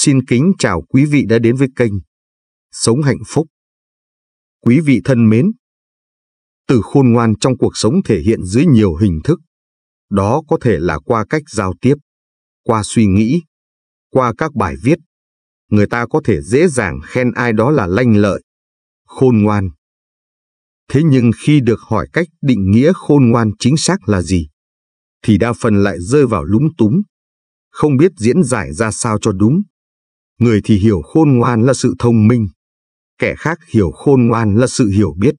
Xin kính chào quý vị đã đến với kênh Sống Hạnh Phúc. Quý vị thân mến, từ khôn ngoan trong cuộc sống thể hiện dưới nhiều hình thức. Đó có thể là qua cách giao tiếp, qua suy nghĩ, qua các bài viết. Người ta có thể dễ dàng khen ai đó là lanh lợi, khôn ngoan. Thế nhưng khi được hỏi cách định nghĩa khôn ngoan chính xác là gì, thì đa phần lại rơi vào lúng túng, không biết diễn giải ra sao cho đúng. Người thì hiểu khôn ngoan là sự thông minh, kẻ khác hiểu khôn ngoan là sự hiểu biết.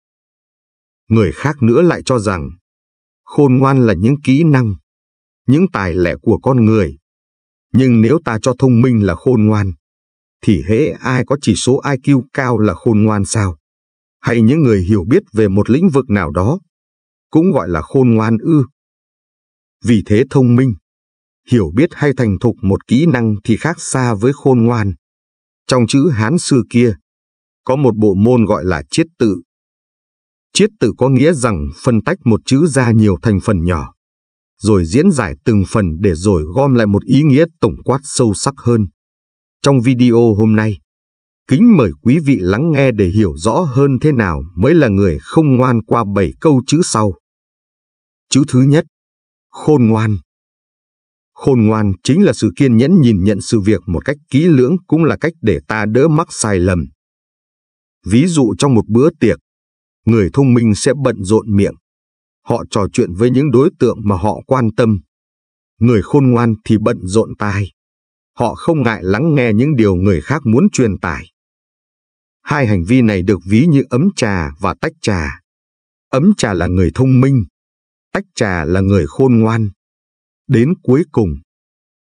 Người khác nữa lại cho rằng khôn ngoan là những kỹ năng, những tài lẻ của con người. Nhưng nếu ta cho thông minh là khôn ngoan, thì hễ ai có chỉ số IQ cao là khôn ngoan sao? Hay những người hiểu biết về một lĩnh vực nào đó, cũng gọi là khôn ngoan ư. Vì thế thông minh hiểu biết hay thành thục một kỹ năng thì khác xa với khôn ngoan. Trong chữ Hán xưa kia, có một bộ môn gọi là chiết tự. Chiết tự có nghĩa rằng phân tách một chữ ra nhiều thành phần nhỏ, rồi diễn giải từng phần để rồi gom lại một ý nghĩa tổng quát sâu sắc hơn. Trong video hôm nay, kính mời quý vị lắng nghe để hiểu rõ hơn thế nào mới là người không ngoan qua bảy câu chữ sau. Chữ thứ nhất, khôn ngoan. Khôn ngoan chính là sự kiên nhẫn nhìn nhận sự việc một cách kỹ lưỡng cũng là cách để ta đỡ mắc sai lầm. Ví dụ trong một bữa tiệc, người thông minh sẽ bận rộn miệng. Họ trò chuyện với những đối tượng mà họ quan tâm. Người khôn ngoan thì bận rộn tai. Họ không ngại lắng nghe những điều người khác muốn truyền tải. Hai hành vi này được ví như ấm trà và tách trà. Ấm trà là người thông minh, tách trà là người khôn ngoan. Đến cuối cùng,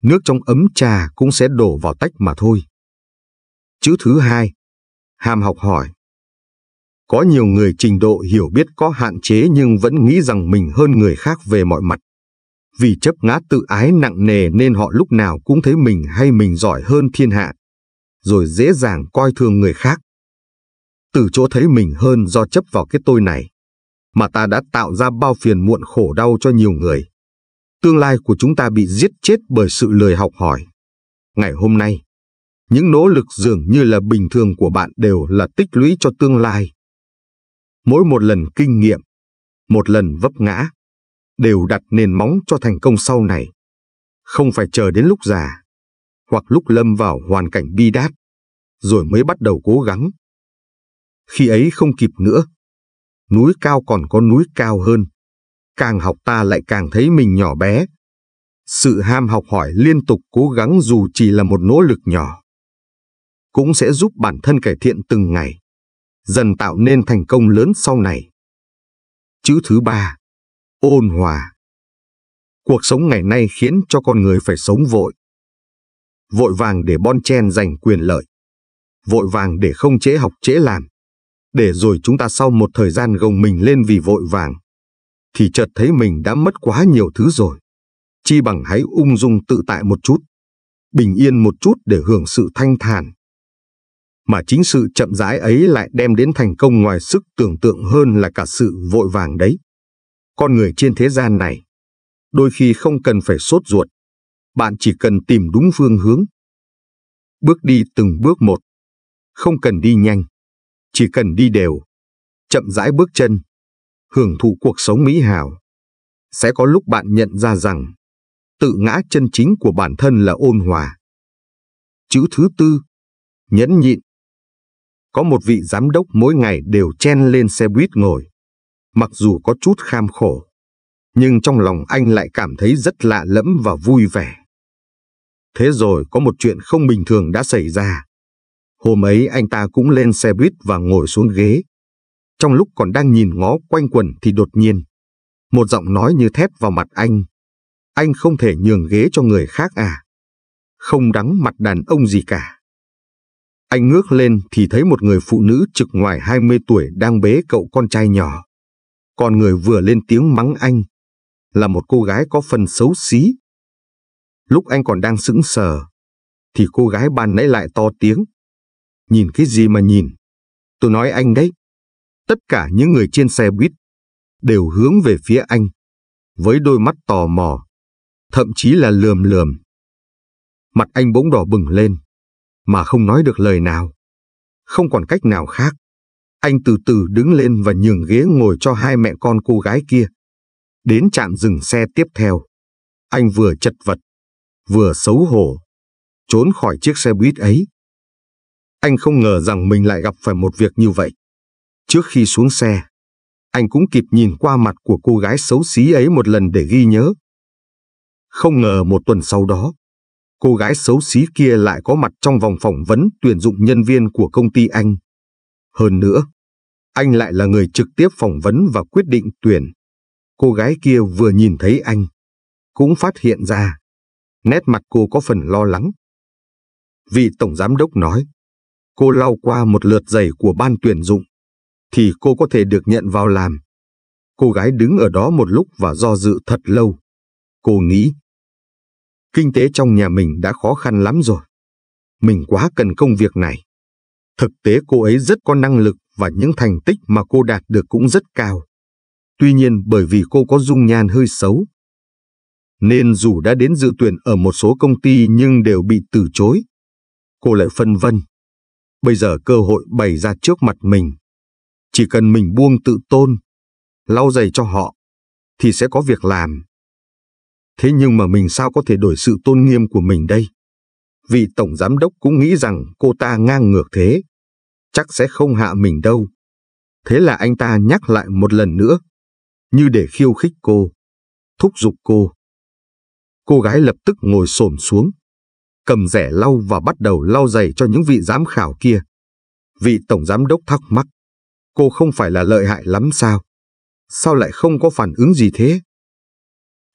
nước trong ấm trà cũng sẽ đổ vào tách mà thôi. Chữ thứ hai, ham học hỏi. Có nhiều người trình độ hiểu biết có hạn chế nhưng vẫn nghĩ rằng mình hơn người khác về mọi mặt. Vì chấp ngã tự ái nặng nề nên họ lúc nào cũng thấy mình hay mình giỏi hơn thiên hạ, rồi dễ dàng coi thường người khác. Từ chỗ thấy mình hơn do chấp vào cái tôi này, mà ta đã tạo ra bao phiền muộn khổ đau cho nhiều người. Tương lai của chúng ta bị giết chết bởi sự lười học hỏi. Ngày hôm nay, những nỗ lực dường như là bình thường của bạn đều là tích lũy cho tương lai. Mỗi một lần kinh nghiệm, một lần vấp ngã, đều đặt nền móng cho thành công sau này. Không phải chờ đến lúc già, hoặc lúc lâm vào hoàn cảnh bi đát, rồi mới bắt đầu cố gắng. Khi ấy không kịp nữa, núi cao còn có núi cao hơn càng học ta lại càng thấy mình nhỏ bé. Sự ham học hỏi liên tục cố gắng dù chỉ là một nỗ lực nhỏ, cũng sẽ giúp bản thân cải thiện từng ngày, dần tạo nên thành công lớn sau này. Chữ thứ ba, ôn hòa. Cuộc sống ngày nay khiến cho con người phải sống vội. Vội vàng để bon chen giành quyền lợi. Vội vàng để không chế học chế làm. Để rồi chúng ta sau một thời gian gồng mình lên vì vội vàng, thì chợt thấy mình đã mất quá nhiều thứ rồi. Chi bằng hãy ung dung tự tại một chút, bình yên một chút để hưởng sự thanh thản. Mà chính sự chậm rãi ấy lại đem đến thành công ngoài sức tưởng tượng hơn là cả sự vội vàng đấy. Con người trên thế gian này, đôi khi không cần phải sốt ruột, bạn chỉ cần tìm đúng phương hướng. Bước đi từng bước một, không cần đi nhanh, chỉ cần đi đều, chậm rãi bước chân, hưởng thụ cuộc sống mỹ hảo. Sẽ có lúc bạn nhận ra rằng, tự ngã chân chính của bản thân là ôn hòa. Chữ thứ tư, nhẫn nhịn. Có một vị giám đốc mỗi ngày đều chen lên xe buýt ngồi. Mặc dù có chút kham khổ, nhưng trong lòng anh lại cảm thấy rất lạ lẫm và vui vẻ. Thế rồi có một chuyện không bình thường đã xảy ra. Hôm ấy anh ta cũng lên xe buýt và ngồi xuống ghế. Trong lúc còn đang nhìn ngó quanh quần thì đột nhiên, một giọng nói như thép vào mặt anh. Anh không thể nhường ghế cho người khác à? Không đắng mặt đàn ông gì cả. Anh ngước lên thì thấy một người phụ nữ trực ngoài 20 tuổi đang bế cậu con trai nhỏ. Còn người vừa lên tiếng mắng anh là một cô gái có phần xấu xí. Lúc anh còn đang sững sờ, thì cô gái ban nãy lại to tiếng. Nhìn cái gì mà nhìn? Tôi nói anh đấy, Tất cả những người trên xe buýt đều hướng về phía anh, với đôi mắt tò mò, thậm chí là lườm lườm. Mặt anh bỗng đỏ bừng lên, mà không nói được lời nào. Không còn cách nào khác. Anh từ từ đứng lên và nhường ghế ngồi cho hai mẹ con cô gái kia. Đến trạm dừng xe tiếp theo. Anh vừa chật vật, vừa xấu hổ, trốn khỏi chiếc xe buýt ấy. Anh không ngờ rằng mình lại gặp phải một việc như vậy. Trước khi xuống xe, anh cũng kịp nhìn qua mặt của cô gái xấu xí ấy một lần để ghi nhớ. Không ngờ một tuần sau đó, cô gái xấu xí kia lại có mặt trong vòng phỏng vấn tuyển dụng nhân viên của công ty anh. Hơn nữa, anh lại là người trực tiếp phỏng vấn và quyết định tuyển. Cô gái kia vừa nhìn thấy anh, cũng phát hiện ra, nét mặt cô có phần lo lắng. Vị Tổng Giám Đốc nói, cô lau qua một lượt giày của ban tuyển dụng, thì cô có thể được nhận vào làm. Cô gái đứng ở đó một lúc và do dự thật lâu. Cô nghĩ, kinh tế trong nhà mình đã khó khăn lắm rồi. Mình quá cần công việc này. Thực tế cô ấy rất có năng lực và những thành tích mà cô đạt được cũng rất cao. Tuy nhiên bởi vì cô có dung nhan hơi xấu, nên dù đã đến dự tuyển ở một số công ty nhưng đều bị từ chối. Cô lại phân vân. Bây giờ cơ hội bày ra trước mặt mình, chỉ cần mình buông tự tôn, lau giày cho họ, thì sẽ có việc làm. Thế nhưng mà mình sao có thể đổi sự tôn nghiêm của mình đây? vì tổng giám đốc cũng nghĩ rằng cô ta ngang ngược thế, chắc sẽ không hạ mình đâu. Thế là anh ta nhắc lại một lần nữa, như để khiêu khích cô, thúc giục cô. Cô gái lập tức ngồi xổm xuống, cầm rẻ lau và bắt đầu lau giày cho những vị giám khảo kia. Vị tổng giám đốc thắc mắc, Cô không phải là lợi hại lắm sao? Sao lại không có phản ứng gì thế?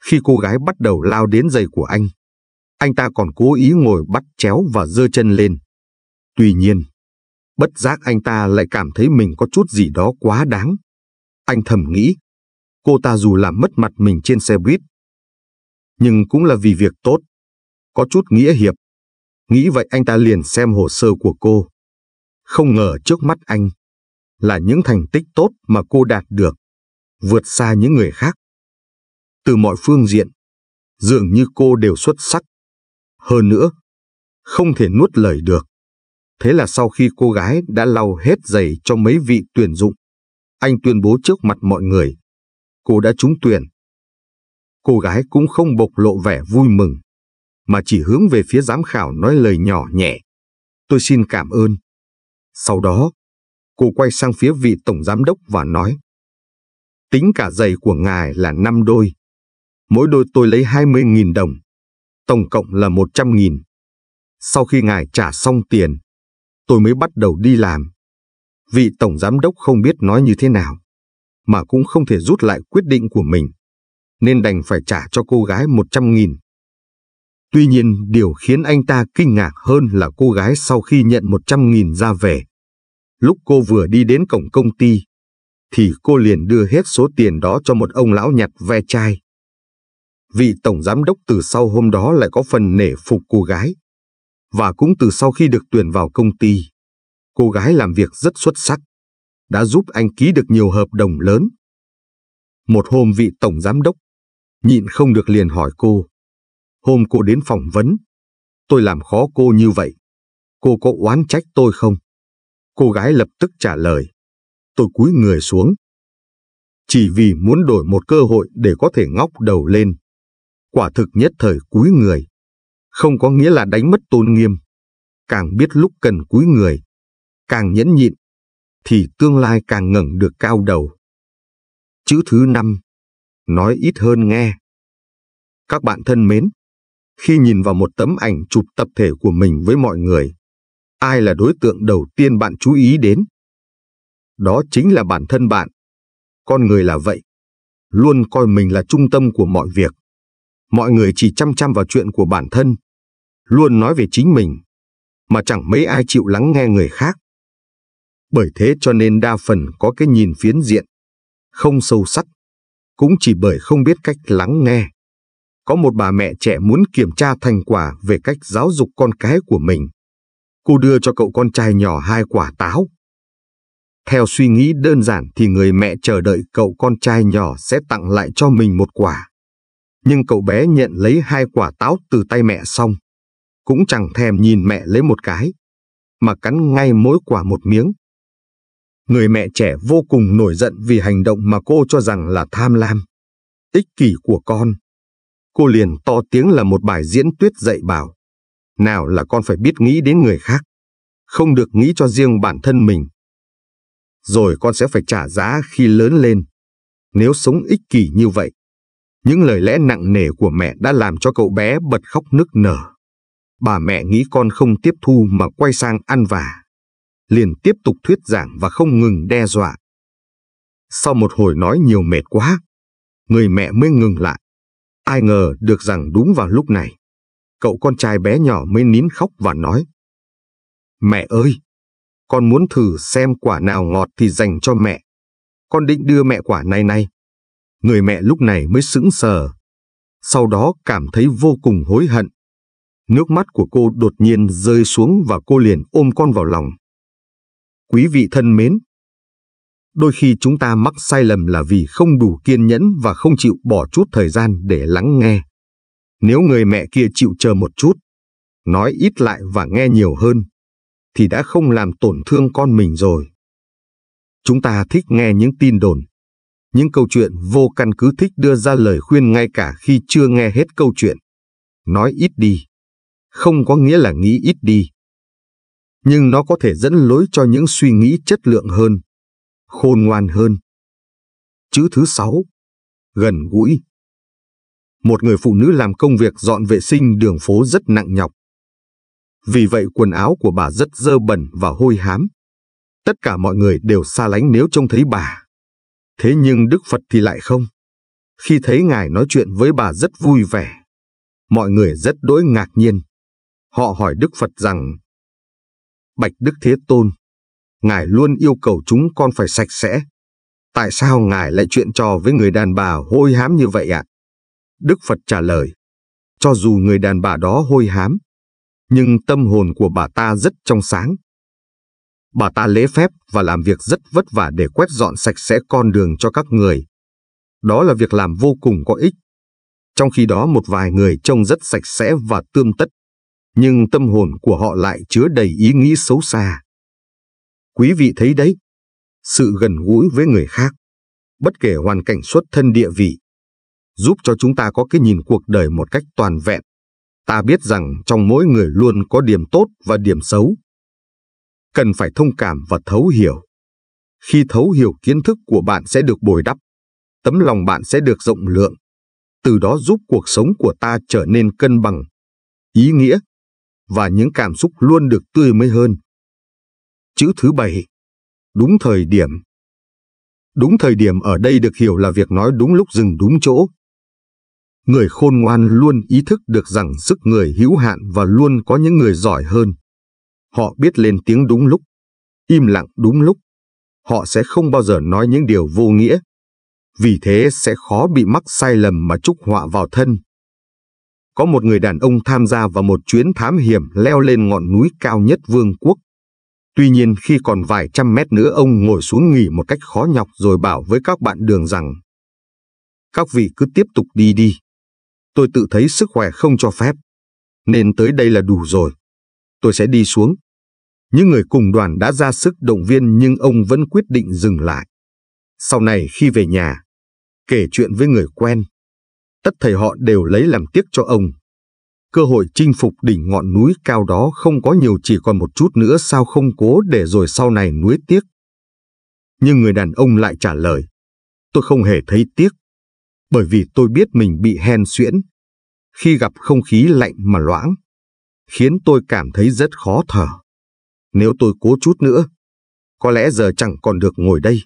Khi cô gái bắt đầu lao đến giày của anh, anh ta còn cố ý ngồi bắt chéo và dơ chân lên. Tuy nhiên, bất giác anh ta lại cảm thấy mình có chút gì đó quá đáng. Anh thầm nghĩ, cô ta dù làm mất mặt mình trên xe buýt, nhưng cũng là vì việc tốt, có chút nghĩa hiệp. Nghĩ vậy anh ta liền xem hồ sơ của cô. Không ngờ trước mắt anh, là những thành tích tốt mà cô đạt được, vượt xa những người khác. Từ mọi phương diện, dường như cô đều xuất sắc. Hơn nữa, không thể nuốt lời được. Thế là sau khi cô gái đã lau hết giày cho mấy vị tuyển dụng, anh tuyên bố trước mặt mọi người, cô đã trúng tuyển. Cô gái cũng không bộc lộ vẻ vui mừng, mà chỉ hướng về phía giám khảo nói lời nhỏ nhẹ. Tôi xin cảm ơn. Sau đó, Cô quay sang phía vị tổng giám đốc và nói. Tính cả giày của ngài là 5 đôi. Mỗi đôi tôi lấy 20.000 đồng. Tổng cộng là 100.000. Sau khi ngài trả xong tiền, tôi mới bắt đầu đi làm. Vị tổng giám đốc không biết nói như thế nào, mà cũng không thể rút lại quyết định của mình, nên đành phải trả cho cô gái 100.000. Tuy nhiên, điều khiến anh ta kinh ngạc hơn là cô gái sau khi nhận 100.000 ra về, Lúc cô vừa đi đến cổng công ty, thì cô liền đưa hết số tiền đó cho một ông lão nhặt ve chai. Vị tổng giám đốc từ sau hôm đó lại có phần nể phục cô gái. Và cũng từ sau khi được tuyển vào công ty, cô gái làm việc rất xuất sắc, đã giúp anh ký được nhiều hợp đồng lớn. Một hôm vị tổng giám đốc nhịn không được liền hỏi cô. Hôm cô đến phỏng vấn, tôi làm khó cô như vậy, cô có oán trách tôi không? Cô gái lập tức trả lời. Tôi cúi người xuống. Chỉ vì muốn đổi một cơ hội để có thể ngóc đầu lên. Quả thực nhất thời cúi người. Không có nghĩa là đánh mất tôn nghiêm. Càng biết lúc cần cúi người, càng nhẫn nhịn, thì tương lai càng ngẩng được cao đầu. Chữ thứ năm, nói ít hơn nghe. Các bạn thân mến, khi nhìn vào một tấm ảnh chụp tập thể của mình với mọi người, ai là đối tượng đầu tiên bạn chú ý đến? Đó chính là bản thân bạn. Con người là vậy. Luôn coi mình là trung tâm của mọi việc. Mọi người chỉ chăm chăm vào chuyện của bản thân. Luôn nói về chính mình. Mà chẳng mấy ai chịu lắng nghe người khác. Bởi thế cho nên đa phần có cái nhìn phiến diện. Không sâu sắc. Cũng chỉ bởi không biết cách lắng nghe. Có một bà mẹ trẻ muốn kiểm tra thành quả về cách giáo dục con cái của mình cô đưa cho cậu con trai nhỏ hai quả táo. Theo suy nghĩ đơn giản thì người mẹ chờ đợi cậu con trai nhỏ sẽ tặng lại cho mình một quả. Nhưng cậu bé nhận lấy hai quả táo từ tay mẹ xong, cũng chẳng thèm nhìn mẹ lấy một cái, mà cắn ngay mỗi quả một miếng. Người mẹ trẻ vô cùng nổi giận vì hành động mà cô cho rằng là tham lam, ích kỷ của con. Cô liền to tiếng là một bài diễn tuyết dạy bảo nào là con phải biết nghĩ đến người khác, không được nghĩ cho riêng bản thân mình. Rồi con sẽ phải trả giá khi lớn lên, nếu sống ích kỷ như vậy. Những lời lẽ nặng nề của mẹ đã làm cho cậu bé bật khóc nức nở. Bà mẹ nghĩ con không tiếp thu mà quay sang ăn vả. Liền tiếp tục thuyết giảng và không ngừng đe dọa. Sau một hồi nói nhiều mệt quá, người mẹ mới ngừng lại. Ai ngờ được rằng đúng vào lúc này, Cậu con trai bé nhỏ mới nín khóc và nói. Mẹ ơi, con muốn thử xem quả nào ngọt thì dành cho mẹ. Con định đưa mẹ quả này này. Người mẹ lúc này mới sững sờ. Sau đó cảm thấy vô cùng hối hận. Nước mắt của cô đột nhiên rơi xuống và cô liền ôm con vào lòng. Quý vị thân mến! Đôi khi chúng ta mắc sai lầm là vì không đủ kiên nhẫn và không chịu bỏ chút thời gian để lắng nghe. Nếu người mẹ kia chịu chờ một chút, nói ít lại và nghe nhiều hơn, thì đã không làm tổn thương con mình rồi. Chúng ta thích nghe những tin đồn, những câu chuyện vô căn cứ thích đưa ra lời khuyên ngay cả khi chưa nghe hết câu chuyện. Nói ít đi, không có nghĩa là nghĩ ít đi. Nhưng nó có thể dẫn lối cho những suy nghĩ chất lượng hơn, khôn ngoan hơn. Chữ thứ sáu, gần gũi một người phụ nữ làm công việc dọn vệ sinh đường phố rất nặng nhọc. Vì vậy quần áo của bà rất dơ bẩn và hôi hám. Tất cả mọi người đều xa lánh nếu trông thấy bà. Thế nhưng Đức Phật thì lại không. Khi thấy Ngài nói chuyện với bà rất vui vẻ, mọi người rất đối ngạc nhiên. Họ hỏi Đức Phật rằng, Bạch Đức Thế Tôn, Ngài luôn yêu cầu chúng con phải sạch sẽ. Tại sao Ngài lại chuyện trò với người đàn bà hôi hám như vậy ạ? À? Đức Phật trả lời, cho dù người đàn bà đó hôi hám, nhưng tâm hồn của bà ta rất trong sáng. Bà ta lễ phép và làm việc rất vất vả để quét dọn sạch sẽ con đường cho các người. Đó là việc làm vô cùng có ích. Trong khi đó một vài người trông rất sạch sẽ và tươm tất, nhưng tâm hồn của họ lại chứa đầy ý nghĩ xấu xa. Quý vị thấy đấy, sự gần gũi với người khác, bất kể hoàn cảnh xuất thân địa vị, giúp cho chúng ta có cái nhìn cuộc đời một cách toàn vẹn. Ta biết rằng trong mỗi người luôn có điểm tốt và điểm xấu. Cần phải thông cảm và thấu hiểu. Khi thấu hiểu kiến thức của bạn sẽ được bồi đắp, tấm lòng bạn sẽ được rộng lượng, từ đó giúp cuộc sống của ta trở nên cân bằng, ý nghĩa và những cảm xúc luôn được tươi mới hơn. Chữ thứ bảy, đúng thời điểm. Đúng thời điểm ở đây được hiểu là việc nói đúng lúc dừng đúng chỗ, Người khôn ngoan luôn ý thức được rằng sức người hữu hạn và luôn có những người giỏi hơn. Họ biết lên tiếng đúng lúc, im lặng đúng lúc. Họ sẽ không bao giờ nói những điều vô nghĩa. Vì thế sẽ khó bị mắc sai lầm mà trúc họa vào thân. Có một người đàn ông tham gia vào một chuyến thám hiểm leo lên ngọn núi cao nhất vương quốc. Tuy nhiên khi còn vài trăm mét nữa ông ngồi xuống nghỉ một cách khó nhọc rồi bảo với các bạn đường rằng Các vị cứ tiếp tục đi đi, tôi tự thấy sức khỏe không cho phép. Nên tới đây là đủ rồi. Tôi sẽ đi xuống. Những người cùng đoàn đã ra sức động viên nhưng ông vẫn quyết định dừng lại. Sau này khi về nhà, kể chuyện với người quen, tất thầy họ đều lấy làm tiếc cho ông. Cơ hội chinh phục đỉnh ngọn núi cao đó không có nhiều chỉ còn một chút nữa sao không cố để rồi sau này nuối tiếc. Nhưng người đàn ông lại trả lời, tôi không hề thấy tiếc bởi vì tôi biết mình bị hen suyễn. Khi gặp không khí lạnh mà loãng, khiến tôi cảm thấy rất khó thở. Nếu tôi cố chút nữa, có lẽ giờ chẳng còn được ngồi đây,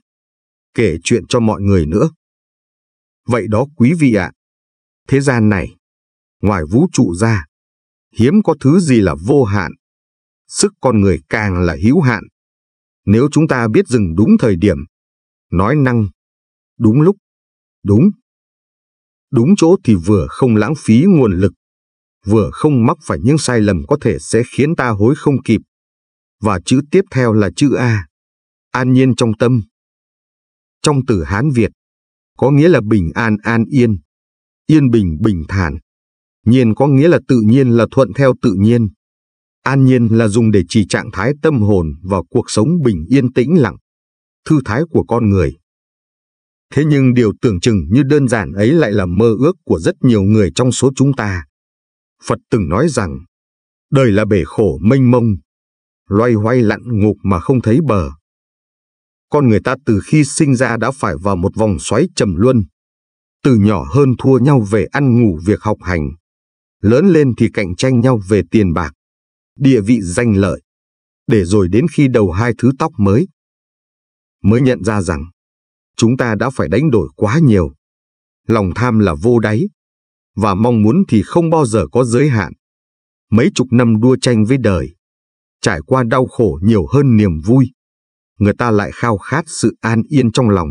kể chuyện cho mọi người nữa. Vậy đó quý vị ạ, thế gian này, ngoài vũ trụ ra, hiếm có thứ gì là vô hạn. Sức con người càng là hữu hạn. Nếu chúng ta biết dừng đúng thời điểm, nói năng, đúng lúc, đúng đúng chỗ thì vừa không lãng phí nguồn lực, vừa không mắc phải những sai lầm có thể sẽ khiến ta hối không kịp. Và chữ tiếp theo là chữ A, an nhiên trong tâm. Trong từ Hán Việt, có nghĩa là bình an an yên, yên bình bình thản. Nhiên có nghĩa là tự nhiên là thuận theo tự nhiên. An nhiên là dùng để chỉ trạng thái tâm hồn và cuộc sống bình yên tĩnh lặng, thư thái của con người. Thế nhưng điều tưởng chừng như đơn giản ấy lại là mơ ước của rất nhiều người trong số chúng ta. Phật từng nói rằng, đời là bể khổ mênh mông, loay hoay lặn ngục mà không thấy bờ. Con người ta từ khi sinh ra đã phải vào một vòng xoáy trầm luân. Từ nhỏ hơn thua nhau về ăn ngủ việc học hành. Lớn lên thì cạnh tranh nhau về tiền bạc, địa vị danh lợi. Để rồi đến khi đầu hai thứ tóc mới, mới nhận ra rằng chúng ta đã phải đánh đổi quá nhiều. Lòng tham là vô đáy, và mong muốn thì không bao giờ có giới hạn. Mấy chục năm đua tranh với đời, trải qua đau khổ nhiều hơn niềm vui, người ta lại khao khát sự an yên trong lòng.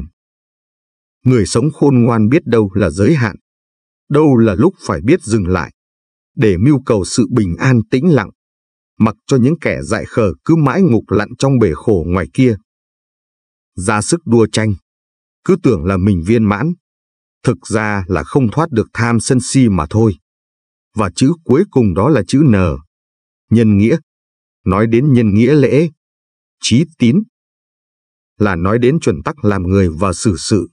Người sống khôn ngoan biết đâu là giới hạn, đâu là lúc phải biết dừng lại, để mưu cầu sự bình an tĩnh lặng, mặc cho những kẻ dại khờ cứ mãi ngục lặn trong bể khổ ngoài kia. Ra sức đua tranh, cứ tưởng là mình viên mãn. Thực ra là không thoát được tham sân si mà thôi. Và chữ cuối cùng đó là chữ N. Nhân nghĩa. Nói đến nhân nghĩa lễ. Trí tín. Là nói đến chuẩn tắc làm người và xử sự.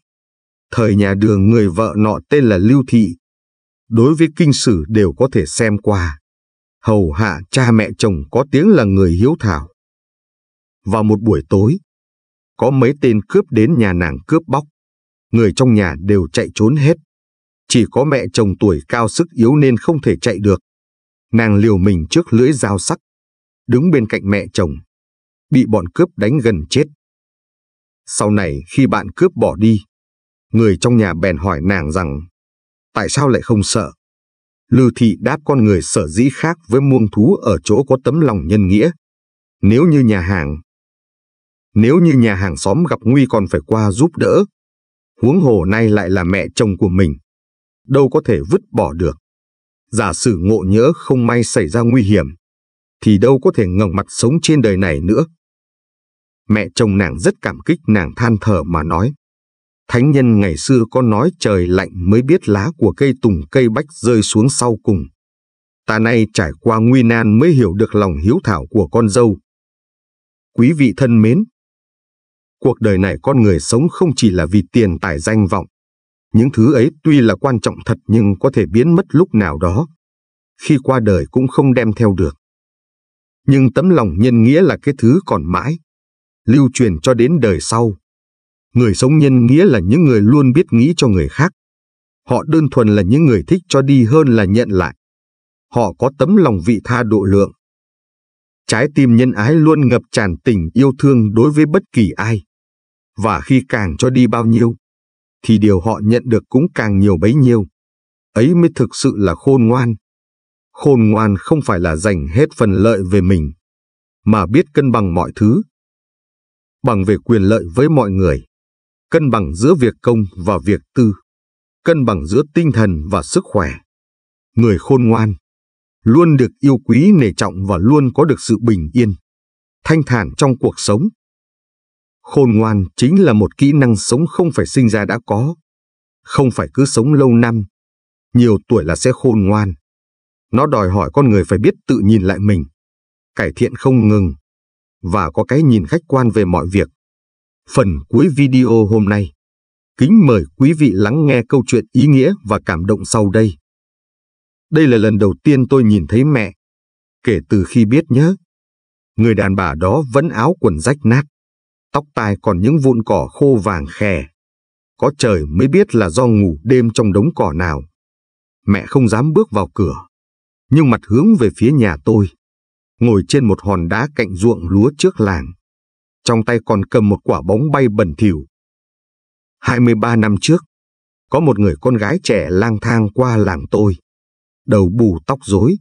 Thời nhà đường người vợ nọ tên là Lưu Thị. Đối với kinh sử đều có thể xem qua. Hầu hạ cha mẹ chồng có tiếng là người hiếu thảo. Vào một buổi tối, có mấy tên cướp đến nhà nàng cướp bóc. Người trong nhà đều chạy trốn hết. Chỉ có mẹ chồng tuổi cao sức yếu nên không thể chạy được. Nàng liều mình trước lưỡi dao sắc, đứng bên cạnh mẹ chồng. Bị bọn cướp đánh gần chết. Sau này khi bạn cướp bỏ đi, người trong nhà bèn hỏi nàng rằng tại sao lại không sợ? Lư thị đáp con người sở dĩ khác với muông thú ở chỗ có tấm lòng nhân nghĩa. Nếu như nhà hàng, nếu như nhà hàng xóm gặp nguy còn phải qua giúp đỡ. Huống hồ nay lại là mẹ chồng của mình. Đâu có thể vứt bỏ được. Giả sử ngộ nhỡ không may xảy ra nguy hiểm, thì đâu có thể ngẩng mặt sống trên đời này nữa. Mẹ chồng nàng rất cảm kích nàng than thở mà nói. Thánh nhân ngày xưa có nói trời lạnh mới biết lá của cây tùng cây bách rơi xuống sau cùng. Ta nay trải qua nguy nan mới hiểu được lòng hiếu thảo của con dâu. Quý vị thân mến, Cuộc đời này con người sống không chỉ là vì tiền tài danh vọng. Những thứ ấy tuy là quan trọng thật nhưng có thể biến mất lúc nào đó. Khi qua đời cũng không đem theo được. Nhưng tấm lòng nhân nghĩa là cái thứ còn mãi, lưu truyền cho đến đời sau. Người sống nhân nghĩa là những người luôn biết nghĩ cho người khác. Họ đơn thuần là những người thích cho đi hơn là nhận lại. Họ có tấm lòng vị tha độ lượng. Trái tim nhân ái luôn ngập tràn tình yêu thương đối với bất kỳ ai và khi càng cho đi bao nhiêu, thì điều họ nhận được cũng càng nhiều bấy nhiêu. Ấy mới thực sự là khôn ngoan. Khôn ngoan không phải là dành hết phần lợi về mình, mà biết cân bằng mọi thứ. Bằng về quyền lợi với mọi người, cân bằng giữa việc công và việc tư, cân bằng giữa tinh thần và sức khỏe. Người khôn ngoan luôn được yêu quý nể trọng và luôn có được sự bình yên, thanh thản trong cuộc sống. Khôn ngoan chính là một kỹ năng sống không phải sinh ra đã có. Không phải cứ sống lâu năm, nhiều tuổi là sẽ khôn ngoan. Nó đòi hỏi con người phải biết tự nhìn lại mình, cải thiện không ngừng, và có cái nhìn khách quan về mọi việc. Phần cuối video hôm nay, kính mời quý vị lắng nghe câu chuyện ý nghĩa và cảm động sau đây. Đây là lần đầu tiên tôi nhìn thấy mẹ, kể từ khi biết nhớ. Người đàn bà đó vẫn áo quần rách nát, tóc tai còn những vụn cỏ khô vàng khè. Có trời mới biết là do ngủ đêm trong đống cỏ nào. Mẹ không dám bước vào cửa, nhưng mặt hướng về phía nhà tôi, ngồi trên một hòn đá cạnh ruộng lúa trước làng. Trong tay còn cầm một quả bóng bay bẩn thỉu. 23 năm trước, có một người con gái trẻ lang thang qua làng tôi. Đầu bù tóc rối,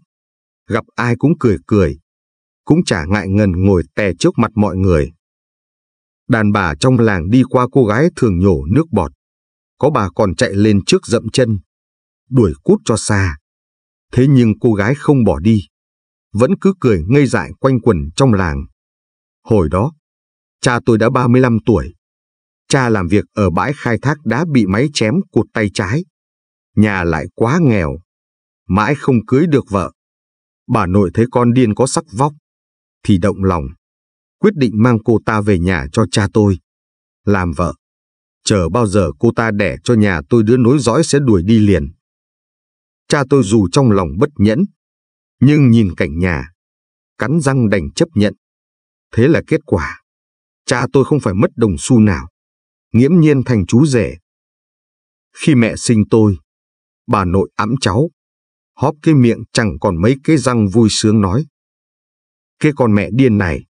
gặp ai cũng cười cười, cũng chả ngại ngần ngồi tè trước mặt mọi người. Đàn bà trong làng đi qua cô gái thường nhổ nước bọt. Có bà còn chạy lên trước dậm chân. Đuổi cút cho xa. Thế nhưng cô gái không bỏ đi. Vẫn cứ cười ngây dại quanh quần trong làng. Hồi đó, cha tôi đã 35 tuổi. Cha làm việc ở bãi khai thác đá bị máy chém cụt tay trái. Nhà lại quá nghèo. Mãi không cưới được vợ. Bà nội thấy con điên có sắc vóc. Thì động lòng quyết định mang cô ta về nhà cho cha tôi. Làm vợ. Chờ bao giờ cô ta đẻ cho nhà tôi đứa nối dõi sẽ đuổi đi liền. Cha tôi dù trong lòng bất nhẫn, nhưng nhìn cảnh nhà, cắn răng đành chấp nhận. Thế là kết quả. Cha tôi không phải mất đồng xu nào, nghiễm nhiên thành chú rể. Khi mẹ sinh tôi, bà nội ẵm cháu, hóp cái miệng chẳng còn mấy cái răng vui sướng nói. Cái con mẹ điên này,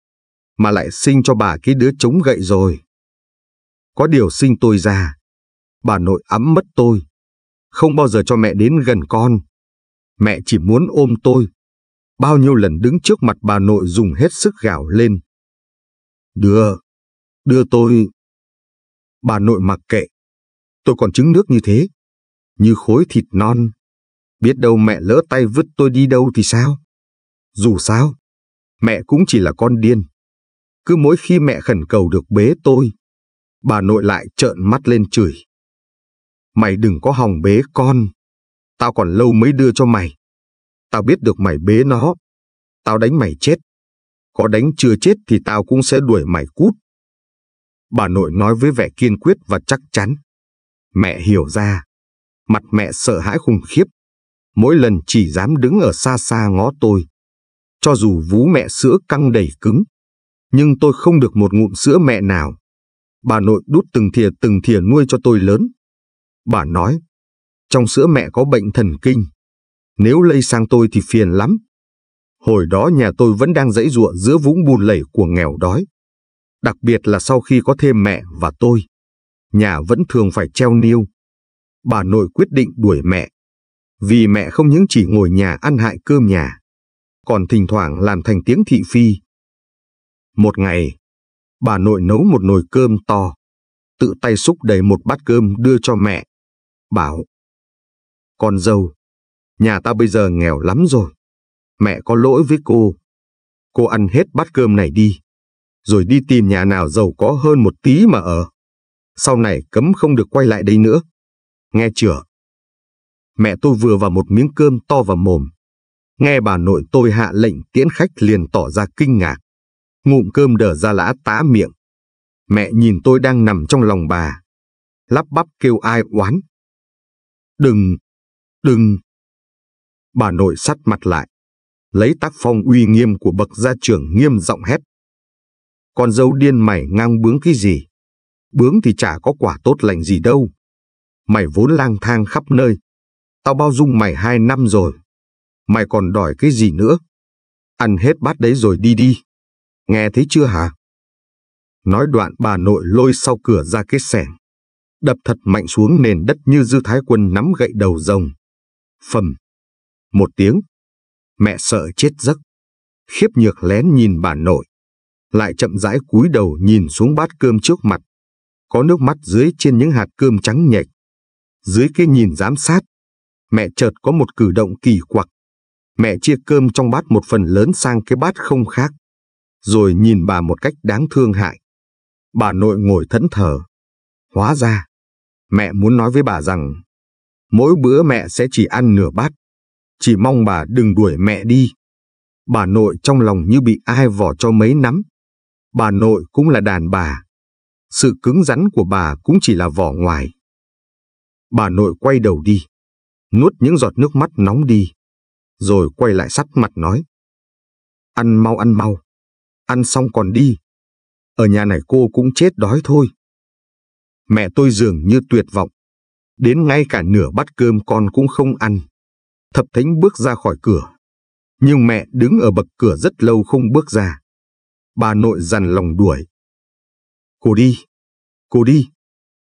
mà lại sinh cho bà cái đứa chống gậy rồi. Có điều sinh tôi ra, bà nội ấm mất tôi, không bao giờ cho mẹ đến gần con. Mẹ chỉ muốn ôm tôi, bao nhiêu lần đứng trước mặt bà nội dùng hết sức gào lên. Đưa, đưa tôi. Bà nội mặc kệ, tôi còn trứng nước như thế, như khối thịt non. Biết đâu mẹ lỡ tay vứt tôi đi đâu thì sao? Dù sao, mẹ cũng chỉ là con điên. Cứ mỗi khi mẹ khẩn cầu được bế tôi, bà nội lại trợn mắt lên chửi. Mày đừng có hòng bế con. Tao còn lâu mới đưa cho mày. Tao biết được mày bế nó. Tao đánh mày chết. Có đánh chưa chết thì tao cũng sẽ đuổi mày cút. Bà nội nói với vẻ kiên quyết và chắc chắn. Mẹ hiểu ra. Mặt mẹ sợ hãi khủng khiếp. Mỗi lần chỉ dám đứng ở xa xa ngó tôi. Cho dù vú mẹ sữa căng đầy cứng, nhưng tôi không được một ngụm sữa mẹ nào. Bà nội đút từng thìa từng thìa nuôi cho tôi lớn. Bà nói, trong sữa mẹ có bệnh thần kinh. Nếu lây sang tôi thì phiền lắm. Hồi đó nhà tôi vẫn đang dãy ruộng giữa vũng bùn lầy của nghèo đói. Đặc biệt là sau khi có thêm mẹ và tôi. Nhà vẫn thường phải treo niêu. Bà nội quyết định đuổi mẹ. Vì mẹ không những chỉ ngồi nhà ăn hại cơm nhà, còn thỉnh thoảng làm thành tiếng thị phi một ngày, bà nội nấu một nồi cơm to, tự tay xúc đầy một bát cơm đưa cho mẹ. Bảo, con dâu, nhà ta bây giờ nghèo lắm rồi. Mẹ có lỗi với cô. Cô ăn hết bát cơm này đi, rồi đi tìm nhà nào giàu có hơn một tí mà ở. Sau này cấm không được quay lại đây nữa. Nghe chưa? Mẹ tôi vừa vào một miếng cơm to vào mồm. Nghe bà nội tôi hạ lệnh tiễn khách liền tỏ ra kinh ngạc ngụm cơm đờ ra lã tá miệng. Mẹ nhìn tôi đang nằm trong lòng bà, lắp bắp kêu ai oán. Đừng, đừng. Bà nội sắt mặt lại, lấy tác phong uy nghiêm của bậc gia trưởng nghiêm giọng hét. Con dâu điên mày ngang bướng cái gì? Bướng thì chả có quả tốt lành gì đâu. Mày vốn lang thang khắp nơi. Tao bao dung mày hai năm rồi. Mày còn đòi cái gì nữa? Ăn hết bát đấy rồi đi đi. Nghe thấy chưa hả? Nói đoạn bà nội lôi sau cửa ra cái sẻng. Đập thật mạnh xuống nền đất như dư thái quân nắm gậy đầu rồng. Phầm. Một tiếng. Mẹ sợ chết giấc. Khiếp nhược lén nhìn bà nội. Lại chậm rãi cúi đầu nhìn xuống bát cơm trước mặt. Có nước mắt dưới trên những hạt cơm trắng nhệch. Dưới cái nhìn giám sát, mẹ chợt có một cử động kỳ quặc. Mẹ chia cơm trong bát một phần lớn sang cái bát không khác rồi nhìn bà một cách đáng thương hại. Bà nội ngồi thẫn thờ. Hóa ra, mẹ muốn nói với bà rằng, mỗi bữa mẹ sẽ chỉ ăn nửa bát, chỉ mong bà đừng đuổi mẹ đi. Bà nội trong lòng như bị ai vỏ cho mấy nắm. Bà nội cũng là đàn bà. Sự cứng rắn của bà cũng chỉ là vỏ ngoài. Bà nội quay đầu đi, nuốt những giọt nước mắt nóng đi, rồi quay lại sắt mặt nói. Ăn mau ăn mau, ăn xong còn đi. Ở nhà này cô cũng chết đói thôi. Mẹ tôi dường như tuyệt vọng. Đến ngay cả nửa bát cơm con cũng không ăn. Thập Thánh bước ra khỏi cửa. Nhưng mẹ đứng ở bậc cửa rất lâu không bước ra. Bà nội dằn lòng đuổi. Cô đi, cô đi,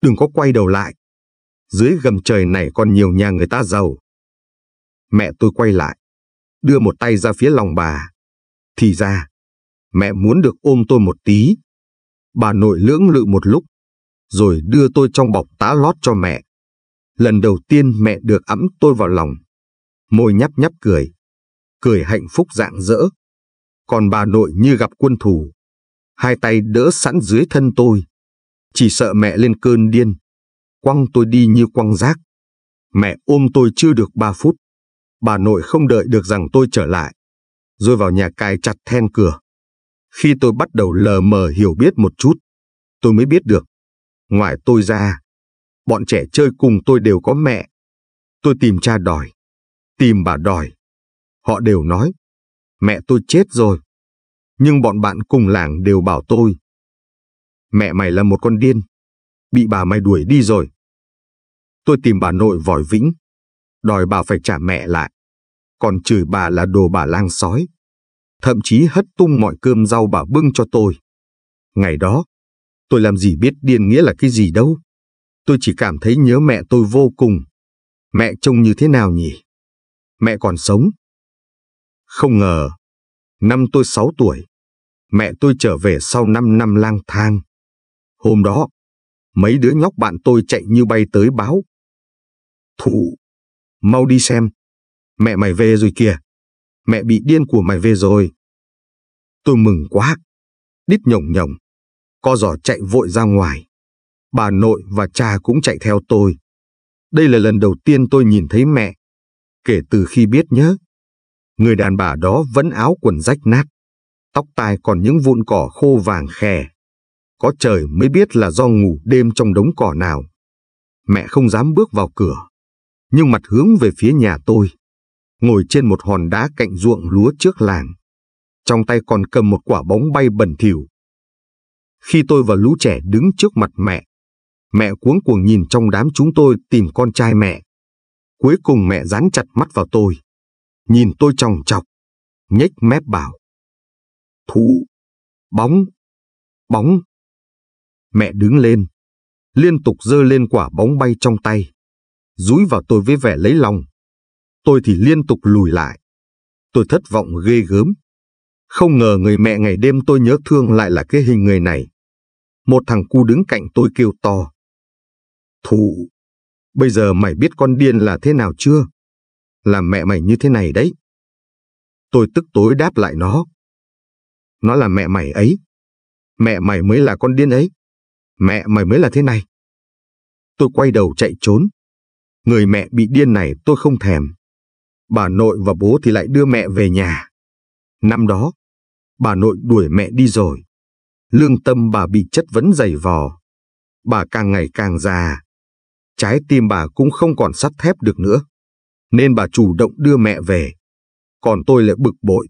đừng có quay đầu lại. Dưới gầm trời này còn nhiều nhà người ta giàu. Mẹ tôi quay lại, đưa một tay ra phía lòng bà. Thì ra, mẹ muốn được ôm tôi một tí. Bà nội lưỡng lự một lúc, rồi đưa tôi trong bọc tá lót cho mẹ. Lần đầu tiên mẹ được ấm tôi vào lòng, môi nhấp nhấp cười, cười hạnh phúc rạng rỡ. Còn bà nội như gặp quân thù, hai tay đỡ sẵn dưới thân tôi, chỉ sợ mẹ lên cơn điên, quăng tôi đi như quăng rác. Mẹ ôm tôi chưa được ba phút, bà nội không đợi được rằng tôi trở lại, rồi vào nhà cài chặt then cửa. Khi tôi bắt đầu lờ mờ hiểu biết một chút, tôi mới biết được. Ngoài tôi ra, bọn trẻ chơi cùng tôi đều có mẹ. Tôi tìm cha đòi, tìm bà đòi. Họ đều nói, mẹ tôi chết rồi. Nhưng bọn bạn cùng làng đều bảo tôi. Mẹ mày là một con điên, bị bà mày đuổi đi rồi. Tôi tìm bà nội vòi vĩnh, đòi bà phải trả mẹ lại, còn chửi bà là đồ bà lang sói thậm chí hất tung mọi cơm rau bà bưng cho tôi. Ngày đó, tôi làm gì biết điên nghĩa là cái gì đâu. Tôi chỉ cảm thấy nhớ mẹ tôi vô cùng. Mẹ trông như thế nào nhỉ? Mẹ còn sống. Không ngờ, năm tôi 6 tuổi, mẹ tôi trở về sau 5 năm lang thang. Hôm đó, mấy đứa nhóc bạn tôi chạy như bay tới báo. Thụ, mau đi xem, mẹ mày về rồi kìa mẹ bị điên của mày về rồi. Tôi mừng quá, đít nhồng nhồng, co giỏ chạy vội ra ngoài. Bà nội và cha cũng chạy theo tôi. Đây là lần đầu tiên tôi nhìn thấy mẹ, kể từ khi biết nhớ. Người đàn bà đó vẫn áo quần rách nát, tóc tai còn những vụn cỏ khô vàng khè. Có trời mới biết là do ngủ đêm trong đống cỏ nào. Mẹ không dám bước vào cửa, nhưng mặt hướng về phía nhà tôi ngồi trên một hòn đá cạnh ruộng lúa trước làng. Trong tay còn cầm một quả bóng bay bẩn thỉu. Khi tôi và lũ trẻ đứng trước mặt mẹ, mẹ cuống cuồng nhìn trong đám chúng tôi tìm con trai mẹ. Cuối cùng mẹ dán chặt mắt vào tôi, nhìn tôi tròng trọc, nhếch mép bảo. Thú, bóng, bóng. Mẹ đứng lên, liên tục giơ lên quả bóng bay trong tay, dúi vào tôi với vẻ lấy lòng tôi thì liên tục lùi lại. Tôi thất vọng ghê gớm. Không ngờ người mẹ ngày đêm tôi nhớ thương lại là cái hình người này. Một thằng cu đứng cạnh tôi kêu to. Thụ, bây giờ mày biết con điên là thế nào chưa? Là mẹ mày như thế này đấy. Tôi tức tối đáp lại nó. Nó là mẹ mày ấy. Mẹ mày mới là con điên ấy. Mẹ mày mới là thế này. Tôi quay đầu chạy trốn. Người mẹ bị điên này tôi không thèm bà nội và bố thì lại đưa mẹ về nhà. Năm đó, bà nội đuổi mẹ đi rồi. Lương tâm bà bị chất vấn dày vò. Bà càng ngày càng già. Trái tim bà cũng không còn sắt thép được nữa. Nên bà chủ động đưa mẹ về. Còn tôi lại bực bội.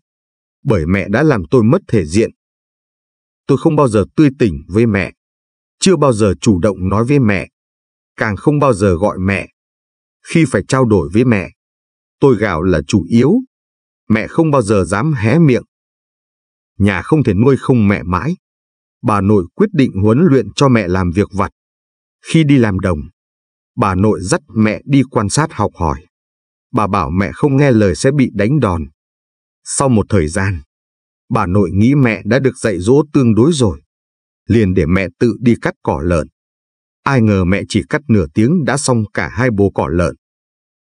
Bởi mẹ đã làm tôi mất thể diện. Tôi không bao giờ tươi tỉnh với mẹ. Chưa bao giờ chủ động nói với mẹ. Càng không bao giờ gọi mẹ. Khi phải trao đổi với mẹ, tôi gạo là chủ yếu. Mẹ không bao giờ dám hé miệng. Nhà không thể nuôi không mẹ mãi. Bà nội quyết định huấn luyện cho mẹ làm việc vặt. Khi đi làm đồng, bà nội dắt mẹ đi quan sát học hỏi. Bà bảo mẹ không nghe lời sẽ bị đánh đòn. Sau một thời gian, bà nội nghĩ mẹ đã được dạy dỗ tương đối rồi. Liền để mẹ tự đi cắt cỏ lợn. Ai ngờ mẹ chỉ cắt nửa tiếng đã xong cả hai bố cỏ lợn.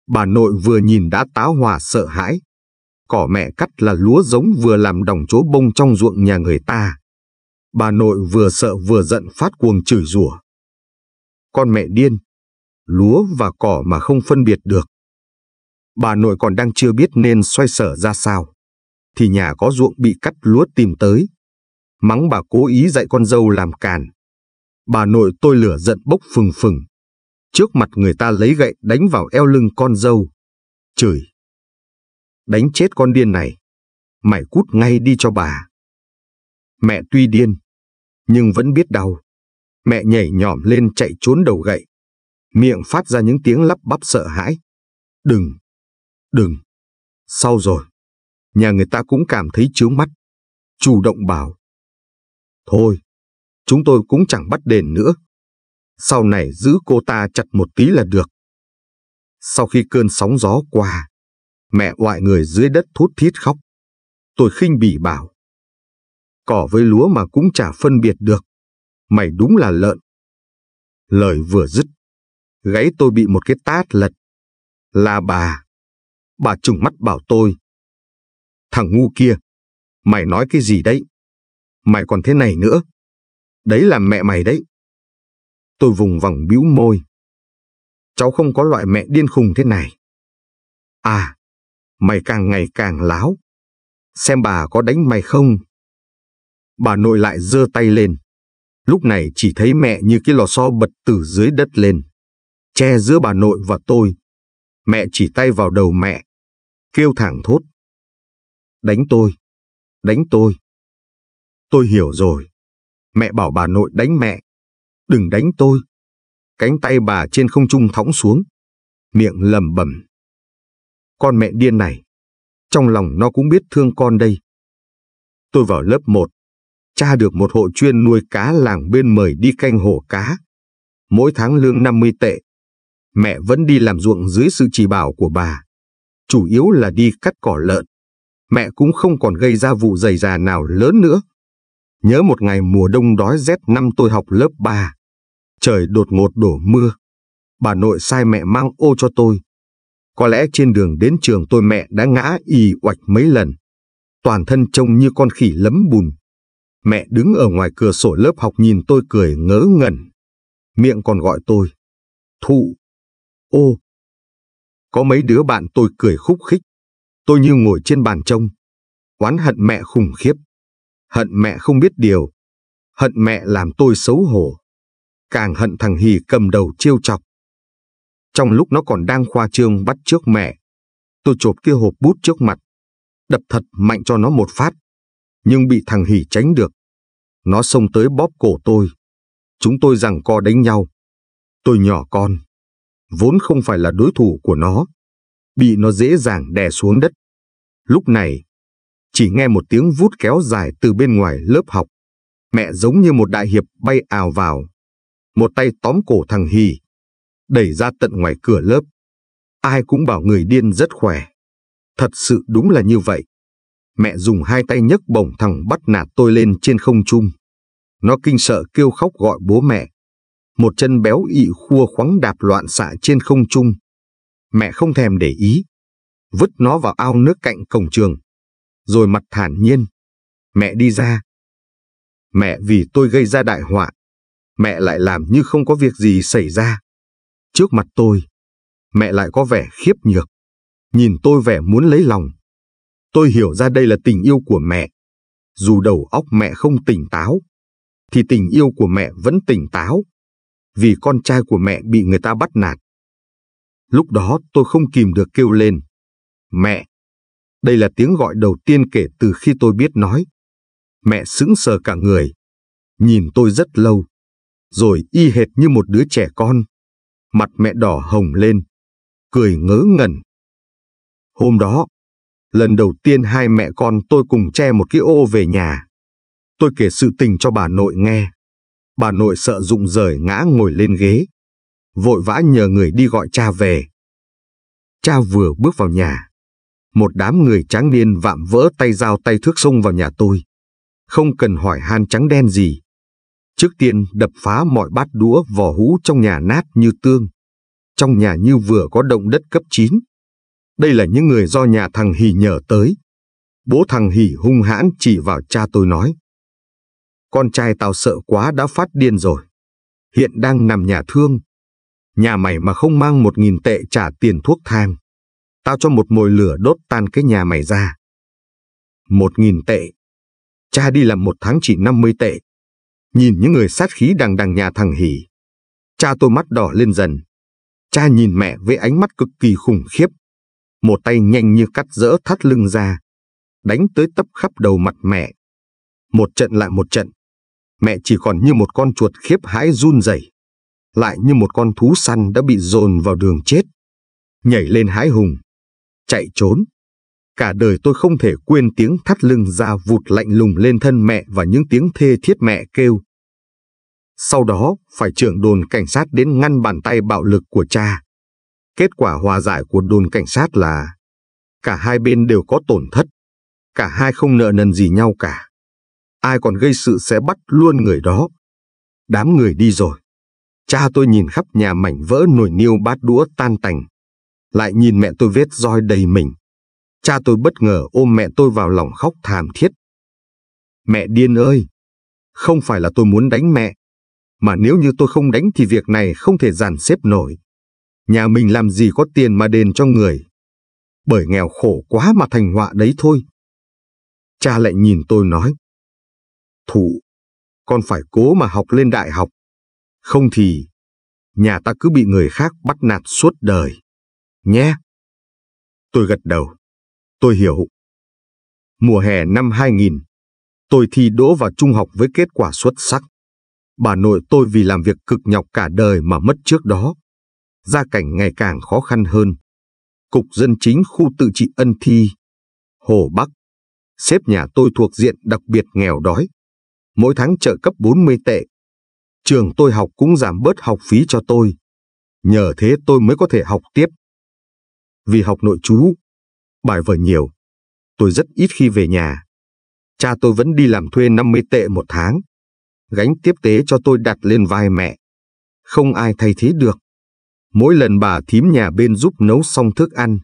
Bà nội vừa nhìn đã táo hỏa sợ hãi. Cỏ mẹ cắt là lúa giống vừa làm đồng chỗ bông trong ruộng nhà người ta. Bà nội vừa sợ vừa giận phát cuồng chửi rủa. Con mẹ điên, lúa và cỏ mà không phân biệt được. Bà nội còn đang chưa biết nên xoay sở ra sao. Thì nhà có ruộng bị cắt lúa tìm tới. Mắng bà cố ý dạy con dâu làm càn. Bà nội tôi lửa giận bốc phừng phừng, Trước mặt người ta lấy gậy đánh vào eo lưng con dâu. Chửi. Đánh chết con điên này. Mày cút ngay đi cho bà. Mẹ tuy điên, nhưng vẫn biết đau. Mẹ nhảy nhòm lên chạy trốn đầu gậy. Miệng phát ra những tiếng lắp bắp sợ hãi. Đừng, đừng. Sau rồi, nhà người ta cũng cảm thấy chướng mắt. Chủ động bảo. Thôi, chúng tôi cũng chẳng bắt đền nữa sau này giữ cô ta chặt một tí là được. Sau khi cơn sóng gió qua, mẹ ngoại người dưới đất thút thít khóc. Tôi khinh bỉ bảo. Cỏ với lúa mà cũng chả phân biệt được. Mày đúng là lợn. Lời vừa dứt, gáy tôi bị một cái tát lật. Là bà. Bà trừng mắt bảo tôi. Thằng ngu kia, mày nói cái gì đấy? Mày còn thế này nữa. Đấy là mẹ mày đấy. Tôi vùng vằng bĩu môi. Cháu không có loại mẹ điên khùng thế này. À, mày càng ngày càng láo. Xem bà có đánh mày không? Bà nội lại giơ tay lên. Lúc này chỉ thấy mẹ như cái lò xo bật từ dưới đất lên. Che giữa bà nội và tôi. Mẹ chỉ tay vào đầu mẹ. Kêu thẳng thốt. Đánh tôi. Đánh tôi. Tôi hiểu rồi. Mẹ bảo bà nội đánh mẹ đừng đánh tôi. Cánh tay bà trên không trung thõng xuống, miệng lầm bẩm. Con mẹ điên này, trong lòng nó cũng biết thương con đây. Tôi vào lớp 1, cha được một hộ chuyên nuôi cá làng bên mời đi canh hổ cá. Mỗi tháng lương 50 tệ. Mẹ vẫn đi làm ruộng dưới sự chỉ bảo của bà. Chủ yếu là đi cắt cỏ lợn. Mẹ cũng không còn gây ra vụ dày già nào lớn nữa. Nhớ một ngày mùa đông đói rét năm tôi học lớp 3 trời đột ngột đổ mưa. Bà nội sai mẹ mang ô cho tôi. Có lẽ trên đường đến trường tôi mẹ đã ngã y oạch mấy lần. Toàn thân trông như con khỉ lấm bùn. Mẹ đứng ở ngoài cửa sổ lớp học nhìn tôi cười ngớ ngẩn. Miệng còn gọi tôi. Thụ. Ô. Có mấy đứa bạn tôi cười khúc khích. Tôi như ngồi trên bàn trông. Oán hận mẹ khủng khiếp. Hận mẹ không biết điều. Hận mẹ làm tôi xấu hổ càng hận thằng Hì cầm đầu chiêu chọc. Trong lúc nó còn đang khoa trương bắt trước mẹ, tôi chộp kia hộp bút trước mặt, đập thật mạnh cho nó một phát, nhưng bị thằng Hì tránh được. Nó xông tới bóp cổ tôi. Chúng tôi rằng co đánh nhau. Tôi nhỏ con, vốn không phải là đối thủ của nó, bị nó dễ dàng đè xuống đất. Lúc này, chỉ nghe một tiếng vút kéo dài từ bên ngoài lớp học. Mẹ giống như một đại hiệp bay ào vào, một tay tóm cổ thằng Hì, đẩy ra tận ngoài cửa lớp. Ai cũng bảo người điên rất khỏe. Thật sự đúng là như vậy. Mẹ dùng hai tay nhấc bổng thằng bắt nạt tôi lên trên không trung. Nó kinh sợ kêu khóc gọi bố mẹ. Một chân béo ị khua khoáng đạp loạn xạ trên không trung. Mẹ không thèm để ý. Vứt nó vào ao nước cạnh cổng trường. Rồi mặt thản nhiên. Mẹ đi ra. Mẹ vì tôi gây ra đại họa mẹ lại làm như không có việc gì xảy ra. Trước mặt tôi, mẹ lại có vẻ khiếp nhược, nhìn tôi vẻ muốn lấy lòng. Tôi hiểu ra đây là tình yêu của mẹ. Dù đầu óc mẹ không tỉnh táo, thì tình yêu của mẹ vẫn tỉnh táo, vì con trai của mẹ bị người ta bắt nạt. Lúc đó tôi không kìm được kêu lên. Mẹ! Đây là tiếng gọi đầu tiên kể từ khi tôi biết nói. Mẹ sững sờ cả người. Nhìn tôi rất lâu rồi y hệt như một đứa trẻ con. Mặt mẹ đỏ hồng lên, cười ngớ ngẩn. Hôm đó, lần đầu tiên hai mẹ con tôi cùng che một cái ô về nhà. Tôi kể sự tình cho bà nội nghe. Bà nội sợ rụng rời ngã ngồi lên ghế. Vội vã nhờ người đi gọi cha về. Cha vừa bước vào nhà. Một đám người trắng niên vạm vỡ tay dao tay thước xông vào nhà tôi. Không cần hỏi han trắng đen gì, Trước tiên đập phá mọi bát đũa vỏ hũ trong nhà nát như tương. Trong nhà như vừa có động đất cấp 9. Đây là những người do nhà thằng Hỷ nhờ tới. Bố thằng Hỷ hung hãn chỉ vào cha tôi nói. Con trai tao sợ quá đã phát điên rồi. Hiện đang nằm nhà thương. Nhà mày mà không mang một nghìn tệ trả tiền thuốc thang. Tao cho một mồi lửa đốt tan cái nhà mày ra. Một nghìn tệ. Cha đi làm một tháng chỉ 50 tệ nhìn những người sát khí đằng đằng nhà thằng Hỉ. Cha tôi mắt đỏ lên dần. Cha nhìn mẹ với ánh mắt cực kỳ khủng khiếp. Một tay nhanh như cắt rỡ thắt lưng ra, đánh tới tấp khắp đầu mặt mẹ. Một trận lại một trận, mẹ chỉ còn như một con chuột khiếp hãi run rẩy, lại như một con thú săn đã bị dồn vào đường chết. Nhảy lên hái hùng, chạy trốn. Cả đời tôi không thể quên tiếng thắt lưng ra vụt lạnh lùng lên thân mẹ và những tiếng thê thiết mẹ kêu. Sau đó, phải trưởng đồn cảnh sát đến ngăn bàn tay bạo lực của cha. Kết quả hòa giải của đồn cảnh sát là cả hai bên đều có tổn thất, cả hai không nợ nần gì nhau cả. Ai còn gây sự sẽ bắt luôn người đó. Đám người đi rồi. Cha tôi nhìn khắp nhà mảnh vỡ nồi niêu bát đũa tan tành. Lại nhìn mẹ tôi vết roi đầy mình, cha tôi bất ngờ ôm mẹ tôi vào lòng khóc thảm thiết. Mẹ điên ơi! Không phải là tôi muốn đánh mẹ, mà nếu như tôi không đánh thì việc này không thể dàn xếp nổi. Nhà mình làm gì có tiền mà đền cho người. Bởi nghèo khổ quá mà thành họa đấy thôi. Cha lại nhìn tôi nói. Thụ, con phải cố mà học lên đại học. Không thì, nhà ta cứ bị người khác bắt nạt suốt đời. Nhé! Tôi gật đầu. Tôi hiểu. Mùa hè năm 2000, tôi thi đỗ vào trung học với kết quả xuất sắc. Bà nội tôi vì làm việc cực nhọc cả đời mà mất trước đó. Gia cảnh ngày càng khó khăn hơn. Cục Dân Chính khu tự trị Ân Thi, Hồ Bắc, xếp nhà tôi thuộc diện đặc biệt nghèo đói. Mỗi tháng trợ cấp 40 tệ. Trường tôi học cũng giảm bớt học phí cho tôi. Nhờ thế tôi mới có thể học tiếp. Vì học nội chú bài vở nhiều. Tôi rất ít khi về nhà. Cha tôi vẫn đi làm thuê 50 tệ một tháng. Gánh tiếp tế cho tôi đặt lên vai mẹ. Không ai thay thế được. Mỗi lần bà thím nhà bên giúp nấu xong thức ăn,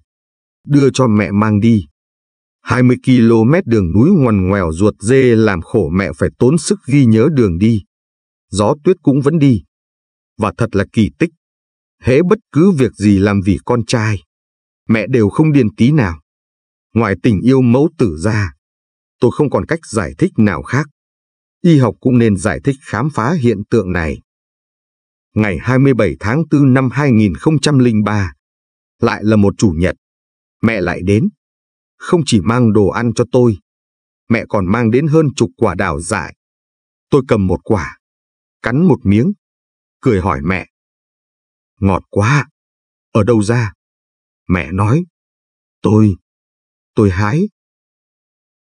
đưa cho mẹ mang đi. 20 km đường núi ngoằn ngoèo ruột dê làm khổ mẹ phải tốn sức ghi nhớ đường đi. Gió tuyết cũng vẫn đi. Và thật là kỳ tích. Hễ bất cứ việc gì làm vì con trai, mẹ đều không điên tí nào. Ngoài tình yêu mẫu tử ra, tôi không còn cách giải thích nào khác. Y học cũng nên giải thích khám phá hiện tượng này. Ngày 27 tháng 4 năm 2003, lại là một chủ nhật. Mẹ lại đến. Không chỉ mang đồ ăn cho tôi, mẹ còn mang đến hơn chục quả đào dại. Tôi cầm một quả, cắn một miếng, cười hỏi mẹ. Ngọt quá, ở đâu ra? Mẹ nói, tôi tôi hái.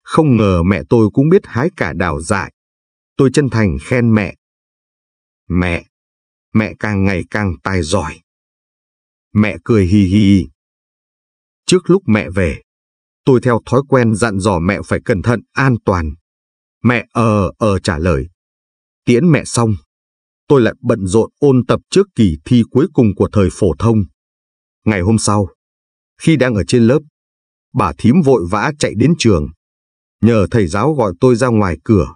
Không ngờ mẹ tôi cũng biết hái cả đào dại. Tôi chân thành khen mẹ. Mẹ, mẹ càng ngày càng tài giỏi. Mẹ cười hì hì. Trước lúc mẹ về, tôi theo thói quen dặn dò mẹ phải cẩn thận an toàn. Mẹ ờ ờ trả lời. Tiễn mẹ xong, tôi lại bận rộn ôn tập trước kỳ thi cuối cùng của thời phổ thông. Ngày hôm sau, khi đang ở trên lớp, bà thím vội vã chạy đến trường. Nhờ thầy giáo gọi tôi ra ngoài cửa.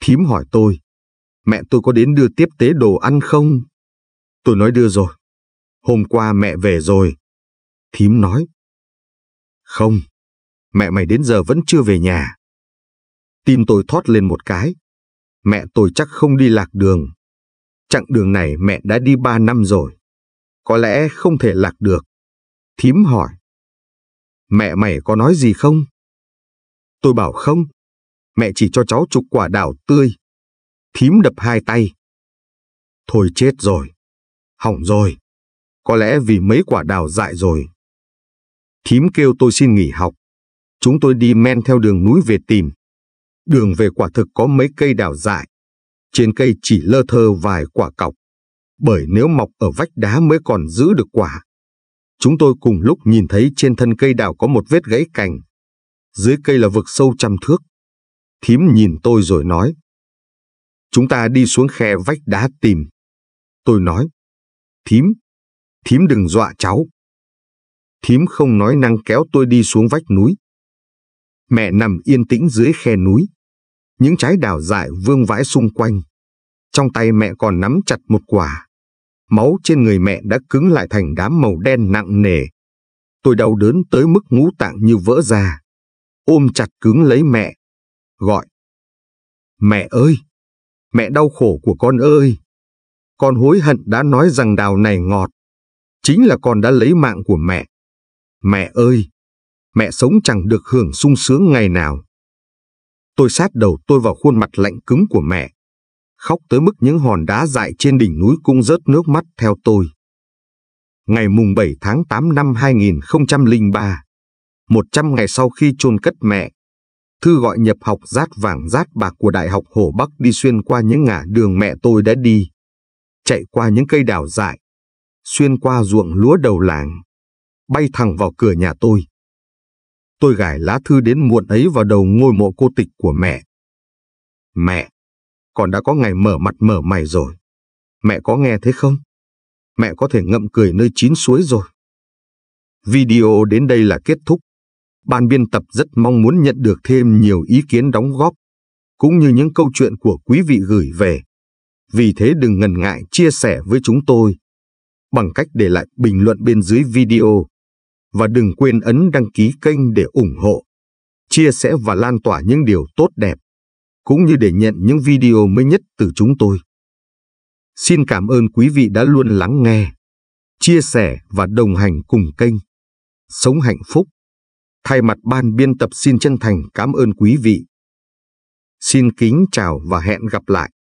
Thím hỏi tôi, mẹ tôi có đến đưa tiếp tế đồ ăn không? Tôi nói đưa rồi. Hôm qua mẹ về rồi. Thím nói, không, mẹ mày đến giờ vẫn chưa về nhà. Tim tôi thoát lên một cái. Mẹ tôi chắc không đi lạc đường. Chặng đường này mẹ đã đi ba năm rồi. Có lẽ không thể lạc được. Thím hỏi, mẹ mày có nói gì không? Tôi bảo không, mẹ chỉ cho cháu chục quả đào tươi. Thím đập hai tay. Thôi chết rồi, hỏng rồi, có lẽ vì mấy quả đào dại rồi. Thím kêu tôi xin nghỉ học, chúng tôi đi men theo đường núi về tìm. Đường về quả thực có mấy cây đào dại, trên cây chỉ lơ thơ vài quả cọc, bởi nếu mọc ở vách đá mới còn giữ được quả. Chúng tôi cùng lúc nhìn thấy trên thân cây đào có một vết gãy cành. Dưới cây là vực sâu trăm thước. Thím nhìn tôi rồi nói. Chúng ta đi xuống khe vách đá tìm. Tôi nói. Thím, thím đừng dọa cháu. Thím không nói năng kéo tôi đi xuống vách núi. Mẹ nằm yên tĩnh dưới khe núi. Những trái đào dại vương vãi xung quanh. Trong tay mẹ còn nắm chặt một quả máu trên người mẹ đã cứng lại thành đám màu đen nặng nề. Tôi đau đớn tới mức ngũ tạng như vỡ ra. Ôm chặt cứng lấy mẹ. Gọi. Mẹ ơi! Mẹ đau khổ của con ơi! Con hối hận đã nói rằng đào này ngọt. Chính là con đã lấy mạng của mẹ. Mẹ ơi! Mẹ sống chẳng được hưởng sung sướng ngày nào. Tôi sát đầu tôi vào khuôn mặt lạnh cứng của mẹ khóc tới mức những hòn đá dại trên đỉnh núi cũng rớt nước mắt theo tôi. Ngày mùng 7 tháng 8 năm 2003, 100 ngày sau khi chôn cất mẹ, thư gọi nhập học rát vàng rát bạc của Đại học Hồ Bắc đi xuyên qua những ngã đường mẹ tôi đã đi, chạy qua những cây đào dại, xuyên qua ruộng lúa đầu làng, bay thẳng vào cửa nhà tôi. Tôi gài lá thư đến muộn ấy vào đầu ngôi mộ cô tịch của mẹ. Mẹ, còn đã có ngày mở mặt mở mày rồi. Mẹ có nghe thế không? Mẹ có thể ngậm cười nơi chín suối rồi. Video đến đây là kết thúc. Ban biên tập rất mong muốn nhận được thêm nhiều ý kiến đóng góp, cũng như những câu chuyện của quý vị gửi về. Vì thế đừng ngần ngại chia sẻ với chúng tôi bằng cách để lại bình luận bên dưới video và đừng quên ấn đăng ký kênh để ủng hộ, chia sẻ và lan tỏa những điều tốt đẹp cũng như để nhận những video mới nhất từ chúng tôi. Xin cảm ơn quý vị đã luôn lắng nghe, chia sẻ và đồng hành cùng kênh. Sống hạnh phúc. Thay mặt ban biên tập xin chân thành cảm ơn quý vị. Xin kính chào và hẹn gặp lại.